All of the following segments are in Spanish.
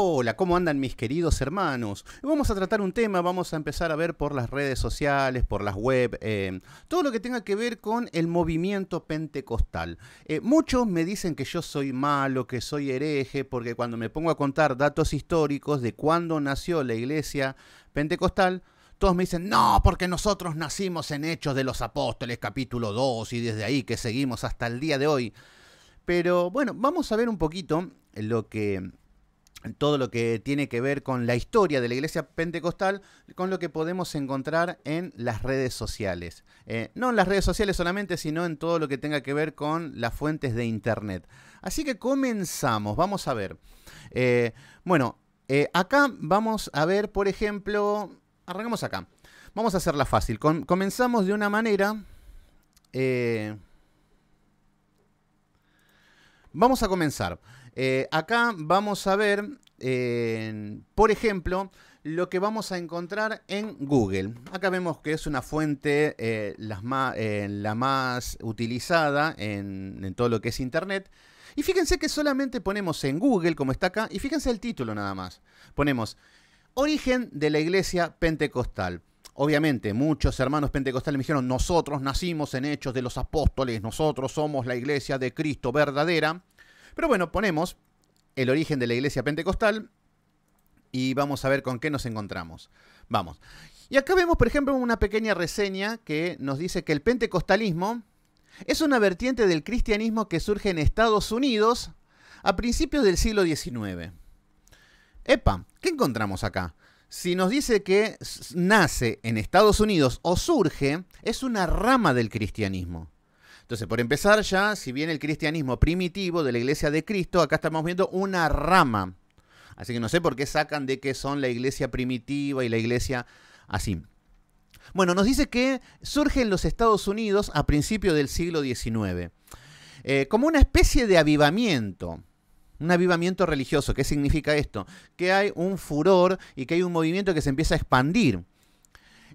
Hola, ¿cómo andan mis queridos hermanos? Vamos a tratar un tema, vamos a empezar a ver por las redes sociales, por las web, eh, todo lo que tenga que ver con el movimiento pentecostal. Eh, muchos me dicen que yo soy malo, que soy hereje, porque cuando me pongo a contar datos históricos de cuándo nació la iglesia pentecostal, todos me dicen, no, porque nosotros nacimos en Hechos de los Apóstoles capítulo 2 y desde ahí que seguimos hasta el día de hoy. Pero bueno, vamos a ver un poquito lo que todo lo que tiene que ver con la historia de la iglesia pentecostal, con lo que podemos encontrar en las redes sociales. Eh, no en las redes sociales solamente, sino en todo lo que tenga que ver con las fuentes de Internet. Así que comenzamos, vamos a ver. Eh, bueno, eh, acá vamos a ver, por ejemplo, arrancamos acá. Vamos a hacerla fácil. comenzamos de una manera... vamos a comenzar. Eh, acá vamos a ver, eh, por ejemplo, lo que vamos a encontrar en Google. Acá vemos que es una fuente más, eh, la más utilizada en, en todo lo que es Internet. Y fíjense que solamente ponemos en Google, como está acá, y fíjense el título nada más. Ponemos Origen de la Iglesia Pentecostal. Obviamente, muchos hermanos pentecostales me dijeron, nosotros nacimos en hechos de los apóstoles, nosotros somos la iglesia de Cristo verdadera. Pero bueno, ponemos el origen de la iglesia pentecostal y vamos a ver con qué nos encontramos. Vamos. Y acá vemos, por ejemplo, una pequeña reseña que nos dice que el pentecostalismo es una vertiente del cristianismo que surge en Estados Unidos a principios del siglo XIX. Epa, ¿qué encontramos acá? Si nos dice que nace en Estados Unidos o surge, es una rama del cristianismo. Entonces, por empezar ya, si bien el cristianismo primitivo de la iglesia de Cristo, acá estamos viendo una rama. Así que no sé por qué sacan de qué son la iglesia primitiva y la iglesia así. Bueno, nos dice que surge en los Estados Unidos a principios del siglo XIX, eh, como una especie de avivamiento. Un avivamiento religioso, ¿qué significa esto? Que hay un furor y que hay un movimiento que se empieza a expandir.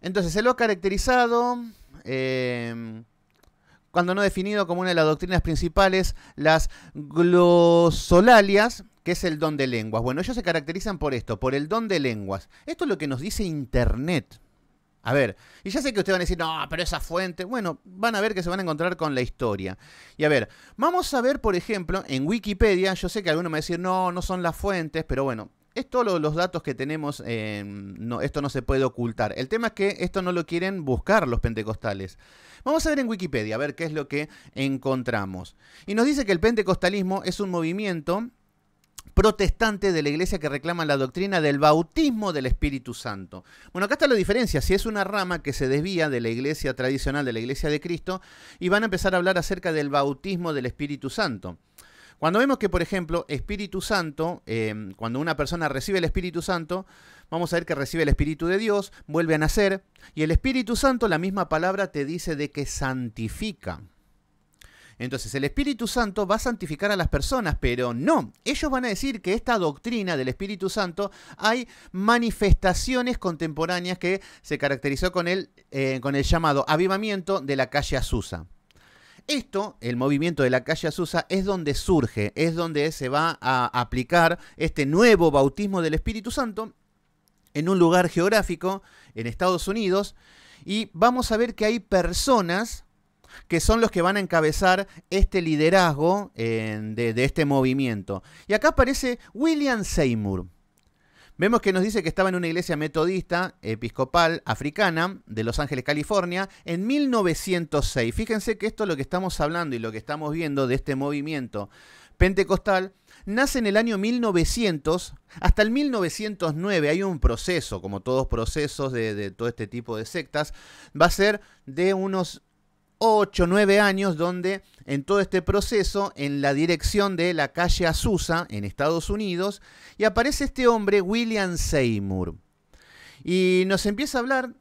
Entonces se lo ha caracterizado eh, cuando no definido como una de las doctrinas principales, las glosolalias, que es el don de lenguas. Bueno, ellos se caracterizan por esto, por el don de lenguas. Esto es lo que nos dice Internet. A ver, y ya sé que ustedes van a decir, no, pero esa fuente, bueno, van a ver que se van a encontrar con la historia. Y a ver, vamos a ver, por ejemplo, en Wikipedia, yo sé que algunos me va a decir, no, no son las fuentes, pero bueno, esto los datos que tenemos, em, esto no se puede ocultar. El tema es que esto no lo quieren buscar los pentecostales. Vamos a ver en Wikipedia, a ver qué es lo que encontramos. Y nos dice que el pentecostalismo es un movimiento protestante de la iglesia que reclama la doctrina del bautismo del Espíritu Santo. Bueno, acá está la diferencia, si es una rama que se desvía de la iglesia tradicional, de la iglesia de Cristo, y van a empezar a hablar acerca del bautismo del Espíritu Santo. Cuando vemos que, por ejemplo, Espíritu Santo, em, cuando una persona recibe el Espíritu Santo, vamos a ver que recibe el Espíritu de Dios, vuelve a nacer, y el Espíritu Santo, la misma palabra te dice de que santifica. Entonces, el Espíritu Santo va a santificar a las personas, pero no. Ellos van a decir que esta doctrina del Espíritu Santo hay manifestaciones contemporáneas que se caracterizó con el, eh, con el llamado avivamiento de la calle Azusa. Esto, el movimiento de la calle Azusa, es donde surge, es donde se va a aplicar este nuevo bautismo del Espíritu Santo en un lugar geográfico, en Estados Unidos, y vamos a ver que hay personas que son los que van a encabezar este liderazgo eh, de este movimiento. Y acá aparece William Seymour. Vemos que nos dice que estaba en una iglesia metodista episcopal africana de Los Ángeles, California, en 1906. Fíjense que esto es lo que estamos hablando y lo que estamos viendo de este movimiento pentecostal nace en el año 1900, hasta el 1909 hay un proceso, como todos procesos de, todo este tipo de sectas, va a ser de unos 8, 9 años, donde en todo este proceso, en la dirección de la calle Azusa, en Estados Unidos, y aparece este hombre, William Seymour. Y nos empieza a hablar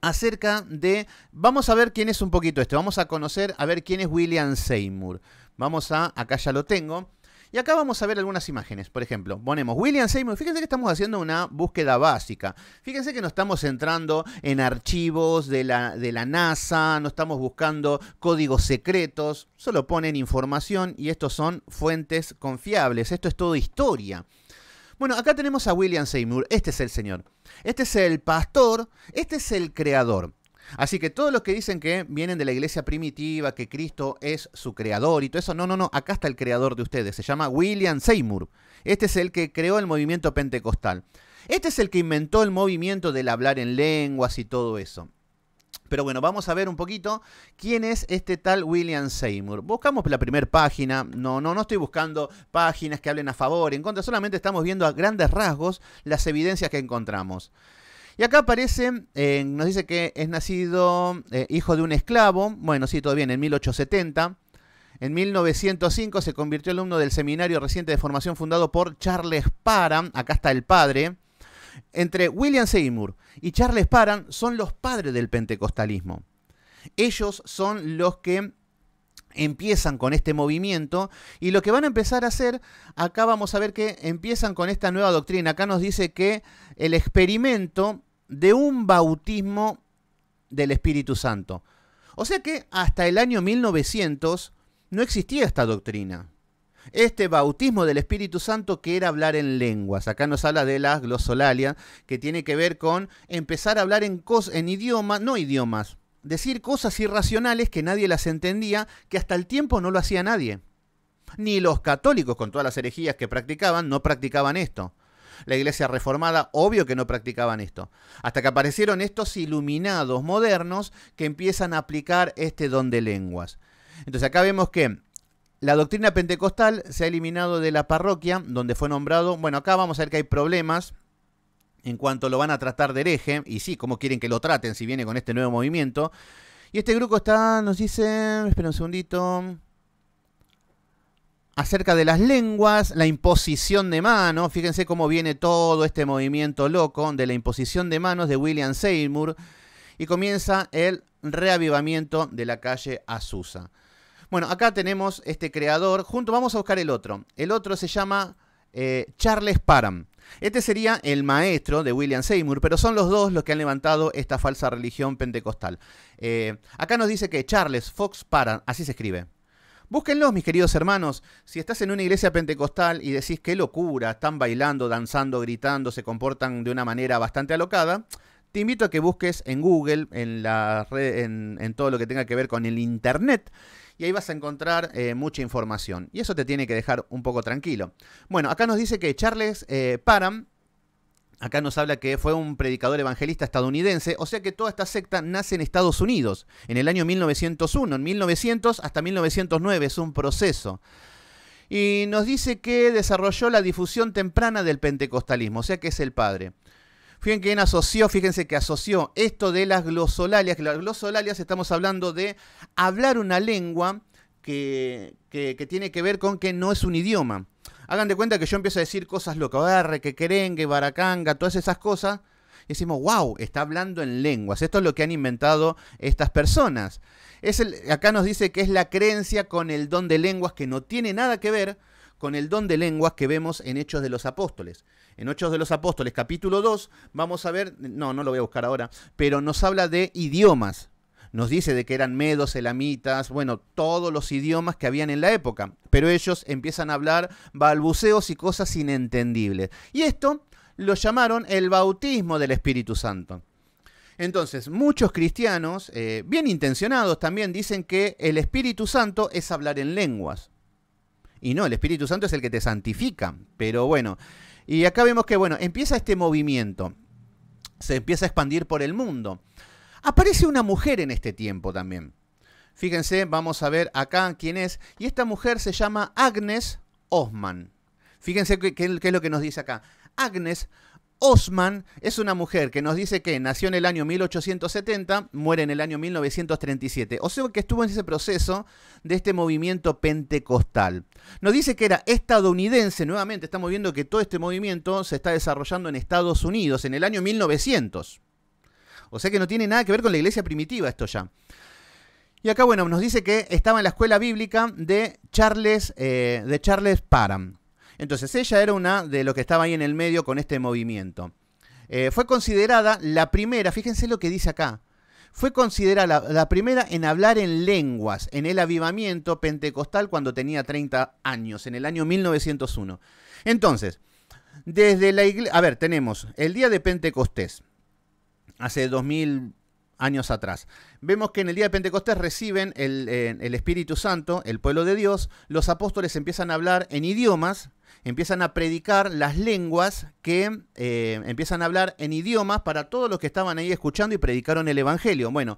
acerca de, vamos a ver quién es un poquito este, vamos a conocer, a ver quién es William Seymour. Vamos a, acá ya lo tengo, y acá vamos a ver algunas imágenes. Por ejemplo, ponemos William Seymour. Fíjense que estamos haciendo una búsqueda básica. Fíjense que no estamos entrando en archivos de la, de la NASA, no estamos buscando códigos secretos, solo ponen información y estos son fuentes confiables. Esto es todo historia. Bueno, acá tenemos a William Seymour. Este es el señor. Este es el pastor. Este es el creador. Así que todos los que dicen que vienen de la iglesia primitiva, que Cristo es su creador y todo eso, no, no, no, acá está el creador de ustedes, se llama William Seymour. Este es el que creó el movimiento pentecostal. Este es el que inventó el movimiento del hablar en lenguas y todo eso. Pero bueno, vamos a ver un poquito quién es este tal William Seymour. Buscamos la primera página. No, no, no estoy buscando páginas que hablen a favor, en contra. Solamente estamos viendo a grandes rasgos las evidencias que encontramos. Y acá aparece, eh, nos dice que es nacido eh, hijo de un esclavo, bueno, sí, todo bien, en 1870. En 1905 se convirtió alumno del seminario reciente de formación fundado por Charles Parham, acá está el padre. Entre William Seymour y Charles Paran son los padres del pentecostalismo. Ellos son los que empiezan con este movimiento y lo que van a empezar a hacer, acá vamos a ver que empiezan con esta nueva doctrina. Acá nos dice que el experimento de un bautismo del Espíritu Santo. O sea que hasta el año 1900 no existía esta doctrina. Este bautismo del Espíritu Santo que era hablar en lenguas. Acá nos habla de la glosolalia, que tiene que ver con empezar a hablar en, en idiomas, no idiomas, decir cosas irracionales que nadie las entendía, que hasta el tiempo no lo hacía nadie. Ni los católicos, con todas las herejías que practicaban, no practicaban esto la iglesia reformada, obvio que no practicaban esto. Hasta que aparecieron estos iluminados modernos que empiezan a aplicar este don de lenguas. Entonces acá vemos que la doctrina pentecostal se ha eliminado de la parroquia donde fue nombrado. Bueno, acá vamos a ver que hay problemas en cuanto lo van a tratar de hereje, y sí, cómo quieren que lo traten si viene con este nuevo movimiento. Y este grupo está, nos dice, espera un segundito, acerca de las lenguas, la imposición de manos, fíjense cómo viene todo este movimiento loco de la imposición de manos de William Seymour, y comienza el reavivamiento de la calle Azusa. Bueno, acá tenemos este creador, junto vamos a buscar el otro, el otro se llama eh, Charles Parham. Este sería el maestro de William Seymour, pero son los dos los que han levantado esta falsa religión pentecostal. Eh, acá nos dice que Charles Fox Parham, así se escribe, Búsquenlos, mis queridos hermanos. Si estás en una iglesia pentecostal y decís qué locura, están bailando, danzando, gritando, se comportan de una manera bastante alocada, te invito a que busques en Google, en, la red, en, todo lo que tenga que ver con el Internet y ahí vas a encontrar eh, mucha información. Y eso te tiene que dejar un poco tranquilo. Bueno, acá nos dice que Charles eh, Param Acá nos habla que fue un predicador evangelista estadounidense, o sea que toda esta secta nace en Estados Unidos, en el año 1901, en 1900 hasta 1909, es un proceso. Y nos dice que desarrolló la difusión temprana del pentecostalismo, o sea que es el padre. Fíjense que asoció, fíjense que asoció esto de las glosolalias, que las glosolalias estamos hablando de hablar una lengua que tiene que ver con que no es un idioma Hagan de cuenta que yo empiezo a decir cosas locas, barre, que querengue, baracanga, todas esas cosas. Y decimos, wow, está hablando en lenguas. Esto es lo que han inventado estas personas. acá nos dice que es la creencia con el don de lenguas que no tiene nada que ver con el don de lenguas que vemos en Hechos de los Apóstoles. En Hechos de los Apóstoles, capítulo 2, vamos a ver, no, no lo voy a buscar ahora, pero nos habla de idiomas nos dice de que eran medos, elamitas, bueno, todos los idiomas que habían en la época, pero ellos empiezan a hablar balbuceos y cosas inentendibles. Y esto lo llamaron el bautismo del Espíritu Santo. Entonces, muchos cristianos, eh, bien intencionados también, dicen que el Espíritu Santo es hablar en lenguas. Y no, el Espíritu Santo es el que te santifica. Pero bueno, y acá vemos que, bueno, empieza este movimiento. Se empieza a expandir por el mundo. Aparece una mujer en este tiempo también. Fíjense, vamos a ver acá quién es. Y esta mujer se llama Agnes Osman. Fíjense qué, es lo que nos dice acá. Agnes Osman es una mujer que nos dice que nació en el año 1870, muere en el año 1937, o sea que estuvo en ese proceso de este movimiento pentecostal. Nos dice que era estadounidense, nuevamente estamos viendo que todo este movimiento se está desarrollando en Estados Unidos en el año 1900. O sea que no tiene nada que ver con la iglesia primitiva esto ya. Y acá, bueno, nos dice que estaba en la escuela bíblica de Charles, eh, de Charles Parham. Entonces, ella era una de los que estaba ahí en el medio con este movimiento. Eh, fue considerada la primera, fíjense lo que dice acá, fue considerada la, la, primera en hablar en lenguas, en el avivamiento pentecostal cuando tenía 30 años, en el año 1901. Entonces, desde la iglesia, a ver, tenemos el día de Pentecostés, hace 2000 años atrás. Vemos que en el día de Pentecostés reciben eh, el, Espíritu Santo, el pueblo de Dios, los apóstoles empiezan a hablar en idiomas, empiezan a predicar las lenguas que eh, empiezan a hablar en idiomas para todos los que estaban ahí escuchando y predicaron el Evangelio. Bueno,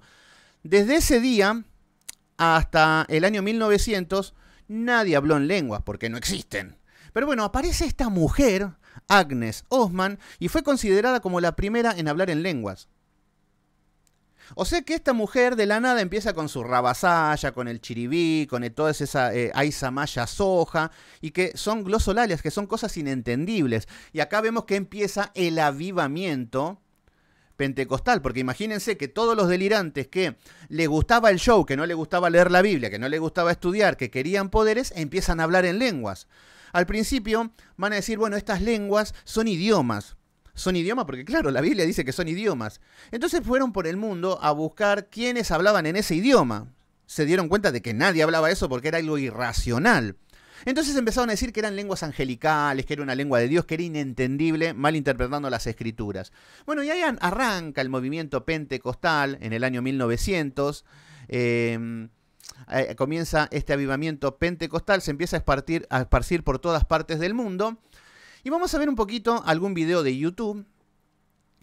desde ese día hasta el año 1900 nadie habló en lenguas porque no existen. Pero bueno, aparece esta mujer Agnes Osman, y fue considerada como la primera en hablar en lenguas. O sea que esta mujer de la nada empieza con su rabasaya, con el chiribí, con toda esa eh, soja, y que son glosolalias, que son cosas inentendibles. Y acá vemos que empieza el avivamiento pentecostal, porque imagínense que todos los delirantes que le gustaba el show, que no le gustaba leer la Biblia, que no le gustaba estudiar, que querían poderes, empiezan a hablar en lenguas al principio van a decir, bueno, estas lenguas son idiomas. Son idiomas porque, claro, la Biblia dice que son idiomas. Entonces fueron por el mundo a buscar quienes hablaban en ese idioma. Se dieron cuenta de que nadie hablaba eso porque era algo irracional. Entonces empezaron a decir que eran lenguas angelicales, que era una lengua de Dios, que era inentendible, malinterpretando las escrituras. Bueno, y ahí arranca el movimiento pentecostal en el año 1900. Eh, em, eh, comienza este avivamiento pentecostal, se empieza a esparcir, por todas partes del mundo. Y vamos a ver un poquito algún video de YouTube.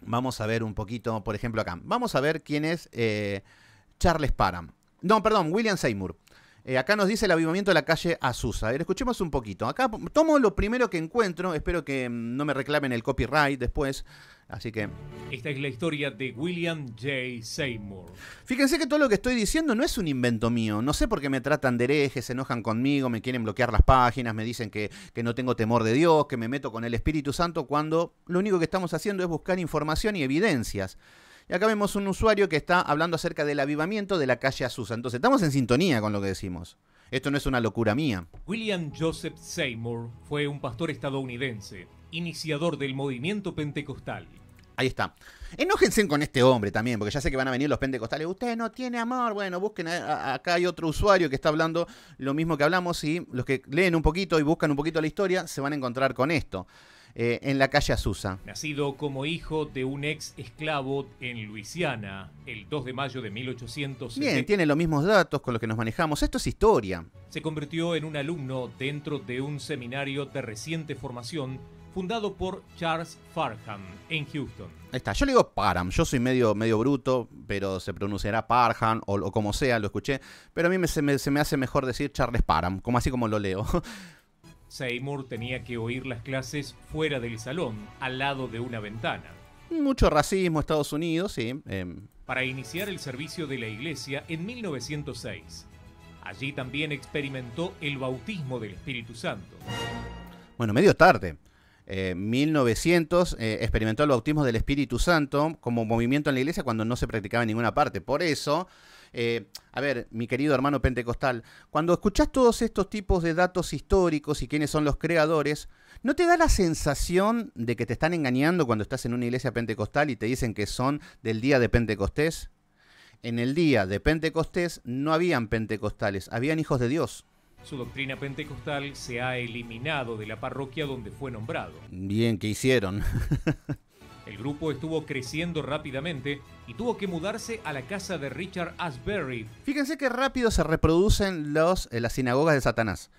Vamos a ver un poquito, por ejemplo, acá. Vamos a ver quién es eh, Charles Parham. No, perdón, William Seymour. Eh, acá nos dice el avivamiento de la calle Azusa. A ver, escuchemos un poquito. Acá tomo lo primero que encuentro. Espero que mm, no me reclamen el copyright después. Así que. Esta es la historia de William J. Seymour. Fíjense que todo lo que estoy diciendo no es un invento mío. No sé por qué me tratan de herejes, se enojan conmigo, me quieren bloquear las páginas, me dicen que no tengo temor de Dios, que me meto con el Espíritu Santo, cuando lo único que estamos haciendo es buscar información y evidencias. Y acá vemos un usuario que está hablando acerca del avivamiento de la calle Azusa. Entonces, estamos en sintonía con lo que decimos. Esto no es una locura mía. William Joseph Seymour fue un pastor estadounidense, iniciador del movimiento pentecostal. Ahí está. Enójense con este hombre también, porque ya sé que van a venir los pentecostales. Usted no tiene amor. Bueno, busquen. Eh, acá hay otro usuario que está hablando lo mismo que hablamos. Y los que leen un poquito y buscan un poquito la historia se van a encontrar con esto. Eh, en la calle Azusa. Nacido como hijo de un ex esclavo en Luisiana el 2 de mayo de 1870. Bien, tiene los mismos datos con los que nos manejamos. Esto es historia. Se convirtió en un alumno dentro de un seminario de reciente formación fundado por Charles Farham en Houston. Ahí está, yo le digo Parham, yo soy medio, medio bruto, pero se pronunciará Parham o, como sea, lo escuché, pero a mí se, me, me hace mejor decir Charles Parham, como así como lo leo. Seymour tenía que oír las clases fuera del salón, al lado de una ventana. Mucho racismo, Estados Unidos, sí. Em. Para iniciar el servicio de la iglesia en 1906. Allí también experimentó el bautismo del Espíritu Santo. Bueno, medio tarde. 1900 eh, eh, experimentó el bautismo del Espíritu Santo como movimiento en la iglesia cuando no se practicaba en ninguna parte. Por eso eh, a ver, mi querido hermano pentecostal, cuando escuchas todos estos tipos de datos históricos y quiénes son los creadores, ¿no te da la sensación de que te están engañando cuando estás en una iglesia pentecostal y te dicen que son del día de Pentecostés? En el día de Pentecostés no habían pentecostales, habían hijos de Dios. Su doctrina pentecostal se ha eliminado de la parroquia donde fue nombrado. Bien que hicieron. El grupo estuvo creciendo rápidamente y tuvo que mudarse a la casa de Richard Asbury. Fíjense qué rápido se reproducen los, eh, las sinagogas de Satanás.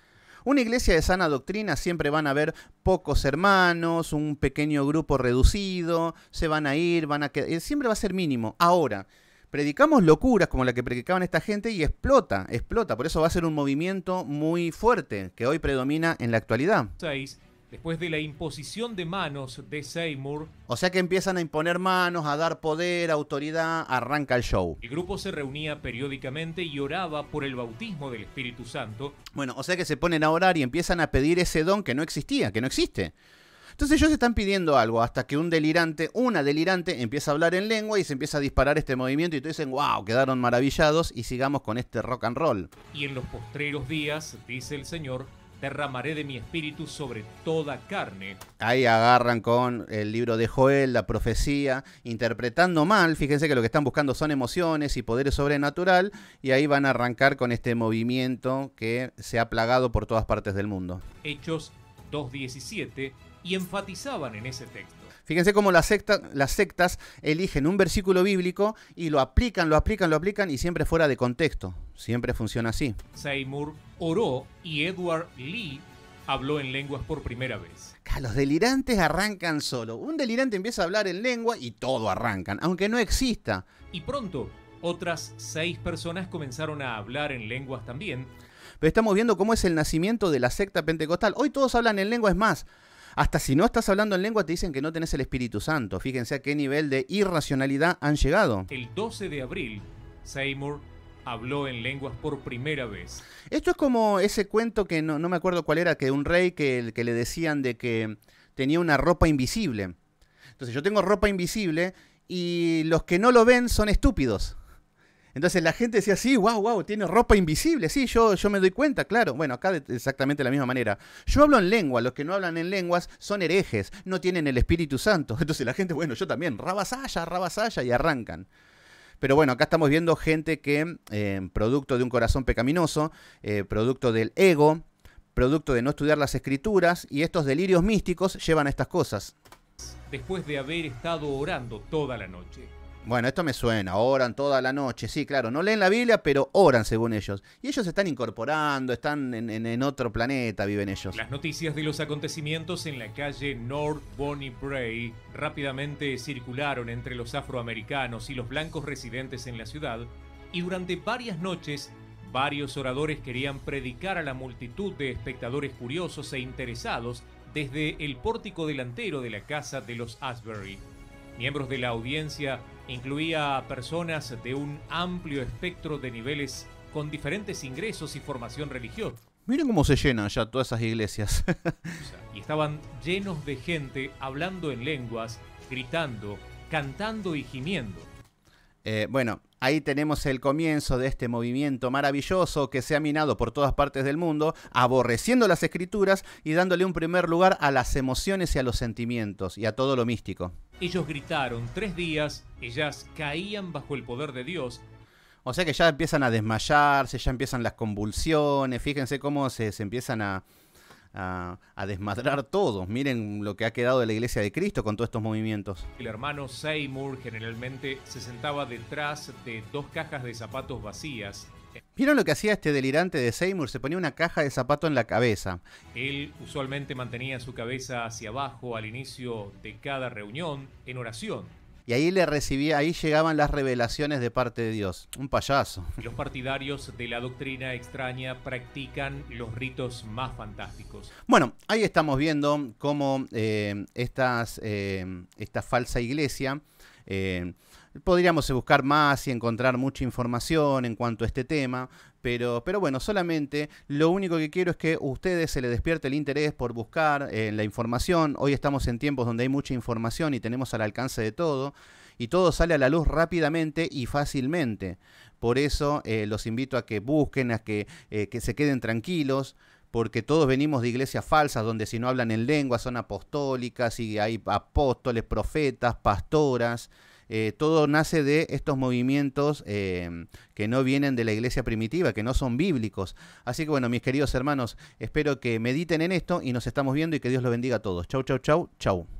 Una iglesia de sana doctrina siempre van a haber pocos hermanos, un pequeño grupo reducido, se van a ir, van a quedar, eh, siempre va a ser mínimo. Ahora, predicamos locuras como la que predicaban esta gente y explota, explota. Por eso va a ser un movimiento muy fuerte que hoy predomina en la actualidad. 6 después de la imposición de manos de Seymour. O sea que empiezan a imponer manos, a dar poder, autoridad, arranca el show. El grupo se reunía periódicamente y oraba por el bautismo del Espíritu Santo. Bueno, o sea que se ponen a orar y empiezan a pedir ese don que no existía, que no existe. Entonces ellos están pidiendo algo hasta que un delirante, una delirante, empieza a hablar en lengua y se empieza a disparar este movimiento y todos dicen, wow, quedaron maravillados y sigamos con este rock and roll. Y en los postreros días, dice el Señor, derramaré de mi espíritu sobre toda carne. Ahí agarran con el libro de Joel, la profecía, interpretando mal, fíjense que lo que están buscando son emociones y poderes sobrenatural, y ahí van a arrancar con este movimiento que se ha plagado por todas partes del mundo. Hechos 2.17 y enfatizaban en ese texto. Fíjense cómo las, sectas eligen un versículo bíblico y lo aplican, lo aplican, lo aplican y siempre fuera de contexto. Siempre funciona así. Seymour oró y Edward Lee habló en lenguas por primera vez. Los delirantes arrancan solo. Un delirante empieza a hablar en lengua y todo arrancan, aunque no exista. Y pronto, otras seis personas comenzaron a hablar en lenguas también. Pero estamos viendo cómo es el nacimiento de la secta pentecostal. Hoy todos hablan en lengua, es más, hasta si no estás hablando en lengua, te dicen que no tenés el Espíritu Santo. Fíjense a qué nivel de irracionalidad han llegado. El 12 de abril, Seymour habló en lenguas por primera vez. Esto es como ese cuento que no, me acuerdo cuál era, que un rey que, que le decían de que tenía una ropa invisible. Entonces yo tengo ropa invisible y los que no lo ven son estúpidos. Entonces la gente decía, sí, wow, wow, tiene ropa invisible. Sí, yo, yo me doy cuenta, claro. Bueno, acá exactamente de la misma manera. Yo hablo en lengua, los que no hablan en lenguas son herejes, no tienen el Espíritu Santo. Entonces la gente, bueno, yo también, rabasalla, rabasalla, y arrancan. Pero bueno, acá estamos viendo gente que, eh, producto de un corazón pecaminoso, eh, producto del ego, producto de no estudiar las escrituras, y estos delirios místicos llevan a estas cosas. Después de haber estado orando toda la noche. Bueno, esto me suena, oran toda la noche, sí, claro, no leen la Biblia, pero oran según ellos. Y ellos se están incorporando, están en, otro planeta, viven ellos. Las noticias de los acontecimientos en la calle North Bonnie Bray rápidamente circularon entre los afroamericanos y los blancos residentes en la ciudad, y durante varias noches varios oradores querían predicar a la multitud de espectadores curiosos e interesados desde el pórtico delantero de la casa de los Asbury. Miembros de la audiencia incluía a personas de un amplio espectro de niveles con diferentes ingresos y formación religiosa. Miren cómo se llenan ya todas esas iglesias. y estaban llenos de gente hablando en lenguas, gritando, cantando y gimiendo. Eh, bueno, ahí tenemos el comienzo de este movimiento maravilloso que se ha minado por todas partes del mundo, aborreciendo las escrituras y dándole un primer lugar a las emociones y a los sentimientos y a todo lo místico. Ellos gritaron tres días, ellas caían bajo el poder de Dios. O sea que ya empiezan a desmayarse, ya empiezan las convulsiones, fíjense cómo se, empiezan a, a, desmadrar todos. Miren lo que ha quedado de la iglesia de Cristo con todos estos movimientos. El hermano Seymour generalmente se sentaba detrás de dos cajas de zapatos vacías ¿Vieron lo que hacía este delirante de Seymour? Se ponía una caja de zapato en la cabeza. Él usualmente mantenía su cabeza hacia abajo al inicio de cada reunión en oración. Y ahí le recibía, ahí llegaban las revelaciones de parte de Dios. Un payaso. Los partidarios de la doctrina extraña practican los ritos más fantásticos. Bueno, ahí estamos viendo cómo eh, estas, eh, esta falsa iglesia eh, Podríamos buscar más y encontrar mucha información en cuanto a este tema, pero, pero bueno, solamente lo único que quiero es que a ustedes se les despierte el interés por buscar eh, la información. Hoy estamos en tiempos donde hay mucha información y tenemos al alcance de todo, y todo sale a la luz rápidamente y fácilmente. Por eso eh, los invito a que busquen, a que, eh, que se queden tranquilos porque todos venimos de iglesias falsas, donde si no hablan en lengua son apostólicas y hay apóstoles, profetas, pastoras, eh, todo nace de estos movimientos eh, que no vienen de la iglesia primitiva, que no son bíblicos. Así que bueno, mis queridos hermanos, espero que mediten en esto y nos estamos viendo y que Dios los bendiga a todos. Chau, chau, chau, chau.